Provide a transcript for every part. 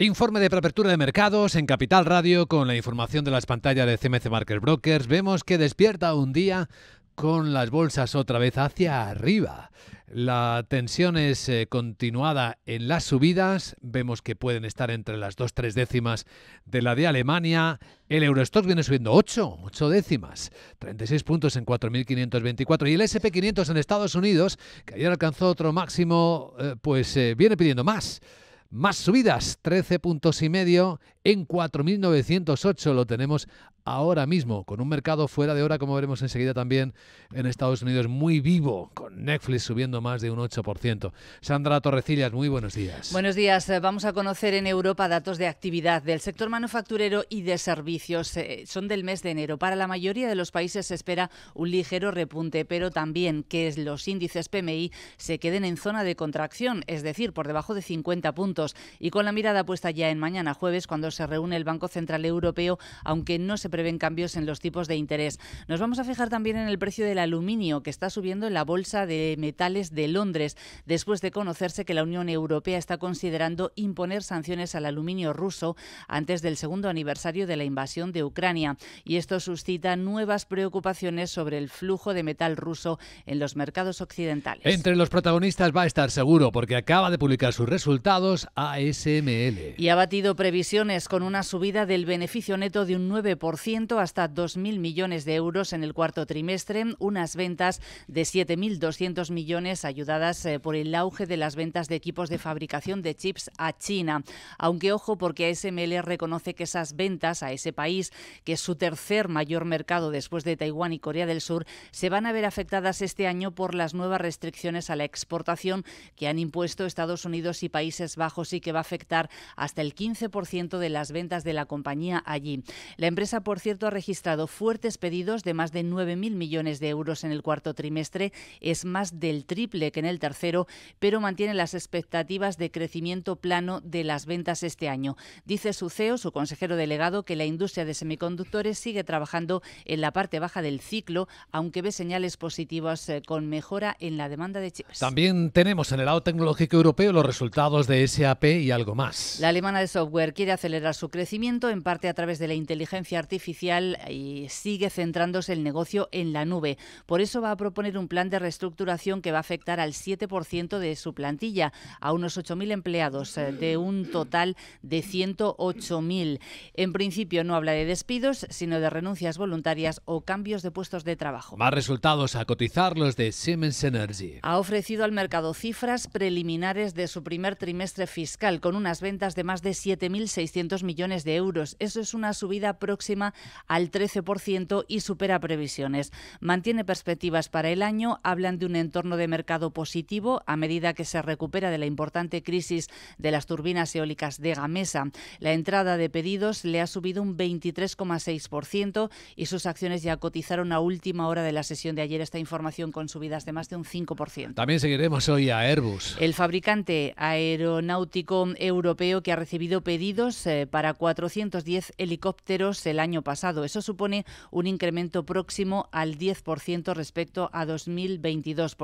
Informe de preapertura de mercados en Capital Radio con la información de las pantallas de CMC Market Brokers. Vemos que despierta un día con las bolsas otra vez hacia arriba. La tensión es eh, continuada en las subidas. Vemos que pueden estar entre las dos tres décimas de la de Alemania. El Eurostock viene subiendo 8, 8 décimas, 36 puntos en 4.524. Y el SP500 en Estados Unidos, que ayer alcanzó otro máximo, eh, pues eh, viene pidiendo más. Más subidas, 13 puntos y medio en 4.908 lo tenemos ahora mismo, con un mercado fuera de hora, como veremos enseguida también en Estados Unidos, muy vivo, con Netflix subiendo más de un 8%. Sandra Torrecillas, muy buenos días. Buenos días. Eh, vamos a conocer en Europa datos de actividad del sector manufacturero y de servicios. Eh, son del mes de enero. Para la mayoría de los países se espera un ligero repunte, pero también que los índices PMI se queden en zona de contracción, es decir, por debajo de 50 puntos. Y con la mirada puesta ya en mañana jueves, cuando se reúne el Banco Central Europeo, aunque no se prevén cambios en los tipos de interés. Nos vamos a fijar también en el precio del aluminio, que está subiendo en la Bolsa de Metales de Londres, después de conocerse que la Unión Europea está considerando imponer sanciones al aluminio ruso antes del segundo aniversario de la invasión de Ucrania. Y esto suscita nuevas preocupaciones sobre el flujo de metal ruso en los mercados occidentales. Entre los protagonistas va a estar seguro, porque acaba de publicar sus resultados ASML. Y ha batido previsiones con una subida del beneficio neto de un 9% hasta 2.000 millones de euros en el cuarto trimestre, unas ventas de 7.200 millones ayudadas eh, por el auge de las ventas de equipos de fabricación de chips a China. Aunque ojo porque ASML reconoce que esas ventas a ese país, que es su tercer mayor mercado después de Taiwán y Corea del Sur, se van a ver afectadas este año por las nuevas restricciones a la exportación que han impuesto Estados Unidos y Países Bajos y que va a afectar hasta el 15% de las ventas de la compañía allí. La empresa, por cierto, ha registrado fuertes pedidos de más de 9.000 millones de euros en el cuarto trimestre, es más del triple que en el tercero, pero mantiene las expectativas de crecimiento plano de las ventas este año. Dice su CEO, su consejero delegado, que la industria de semiconductores sigue trabajando en la parte baja del ciclo, aunque ve señales positivas eh, con mejora en la demanda de chips. También tenemos en el lado tecnológico europeo los resultados de SAP y algo más. La alemana de software quiere acelerar su crecimiento, en parte a través de la inteligencia artificial, y sigue centrándose el negocio en la nube. Por eso va a proponer un plan de reestructuración que va a afectar al 7% de su plantilla, a unos 8.000 empleados, eh, de un total de 108.000. En principio no habla de despidos, sino de renuncias voluntarias o cambios de puestos de trabajo. Más resultados a cotizar los de Siemens Energy. Ha ofrecido al mercado cifras preliminares de su primer trimestre fiscal, con unas ventas de más de 7.600 millones de euros. Eso es una subida próxima al 13% y supera previsiones. Mantiene perspectivas para el año, hablan de un entorno de mercado positivo a medida que se recupera de la importante crisis de las turbinas eólicas de Gamesa. La entrada de pedidos le ha subido un 23,6% y sus acciones ya cotizaron a última hora de la sesión de ayer esta información con subidas de más de un 5%. También seguiremos hoy a Airbus. El fabricante aeronáutico europeo que ha recibido pedidos eh, para 410 helicópteros el año pasado. Eso supone un incremento próximo al 10% respecto a 2022,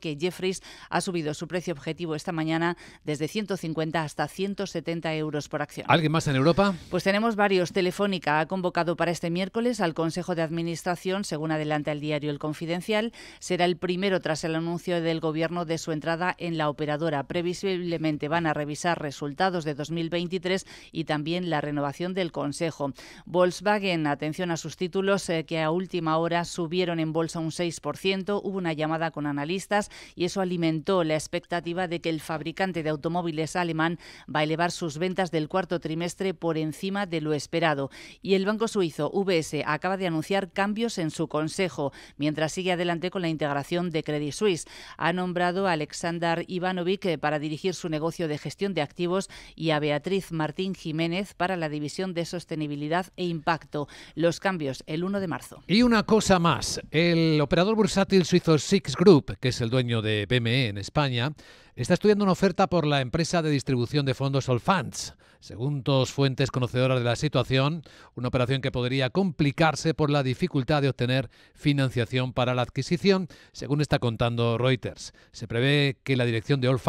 que Jeffries ha subido su precio objetivo esta mañana desde 150 hasta 170 euros por acción. ¿Alguien más en Europa? Pues tenemos varios. Telefónica ha convocado para este miércoles al Consejo de Administración, según adelanta el diario El Confidencial. Será el primero tras el anuncio del Gobierno de su entrada en la operadora. Previsiblemente van a revisar resultados de 2023 y y también la renovación del Consejo. Volkswagen, atención a sus títulos eh, que a última hora subieron en bolsa un 6%, hubo una llamada con analistas y eso alimentó la expectativa de que el fabricante de automóviles alemán va a elevar sus ventas del cuarto trimestre por encima de lo esperado. Y el banco suizo UBS acaba de anunciar cambios en su consejo, mientras sigue adelante con la integración de Credit Suisse. Ha nombrado a Alexander Ivanovic eh, para dirigir su negocio de gestión de activos y a Beatriz Martín Jiménez para la División de Sostenibilidad e Impacto. Los cambios el 1 de marzo. Y una cosa más, el operador bursátil suizo Six Group, que es el dueño de BME en España, está estudiando una oferta por la empresa de distribución de fondos Funds. Según dos fuentes conocedoras de la situación, una operación que podría complicarse por la dificultad de obtener financiación para la adquisición, según está contando Reuters. Se prevé que la dirección de All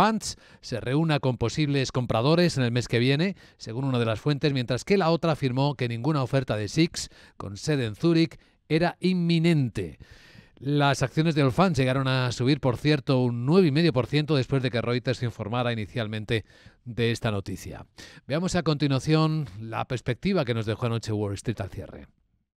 se reúna con posibles compradores en el mes que viene, según una de las fuentes, mientras que la otra afirmó que ninguna oferta de Six, con sede en Zúrich, era inminente. Las acciones de Fans llegaron a subir, por cierto, un 9,5% después de que Reuters informara inicialmente de esta noticia. Veamos a continuación la perspectiva que nos dejó anoche Wall Street al cierre.